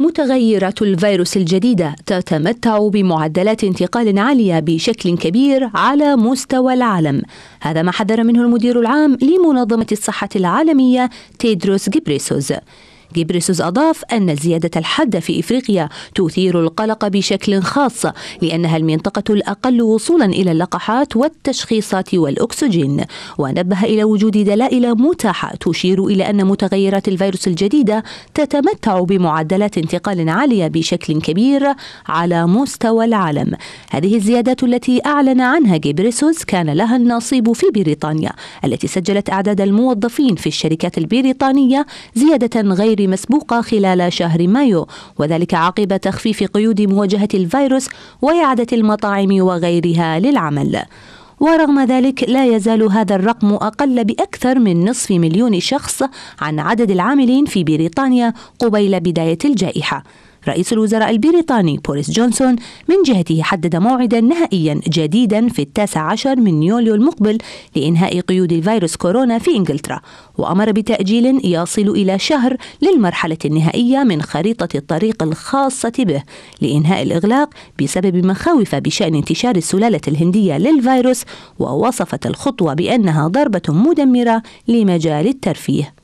متغيرات الفيروس الجديدة تتمتع بمعدلات انتقال عالية بشكل كبير على مستوى العالم هذا ما حذر منه المدير العام لمنظمة الصحة العالمية تيدروس جبريسوز جبريسوس أضاف أن زيادة الحد في إفريقيا تثير القلق بشكل خاص لأنها المنطقة الأقل وصولا إلى اللقاحات والتشخيصات والأكسجين ونبه إلى وجود دلائل متاحة تشير إلى أن متغيرات الفيروس الجديدة تتمتع بمعدلات انتقال عالية بشكل كبير على مستوى العالم هذه الزيادات التي أعلن عنها جبريسوس كان لها النصيب في بريطانيا التي سجلت أعداد الموظفين في الشركات البريطانية زيادة غير غير مسبوقة خلال شهر مايو وذلك عقب تخفيف قيود مواجهة الفيروس وإعادة المطاعم وغيرها للعمل ورغم ذلك لا يزال هذا الرقم أقل بأكثر من نصف مليون شخص عن عدد العاملين في بريطانيا قبيل بداية الجائحة رئيس الوزراء البريطاني بوريس جونسون من جهته حدد موعدا نهائيا جديدا في التاسع عشر من يوليو المقبل لإنهاء قيود الفيروس كورونا في إنجلترا وأمر بتأجيل يصل إلى شهر للمرحلة النهائية من خريطة الطريق الخاصة به لإنهاء الإغلاق بسبب مخاوف بشأن انتشار السلالة الهندية للفيروس ووصفت الخطوة بأنها ضربة مدمرة لمجال الترفيه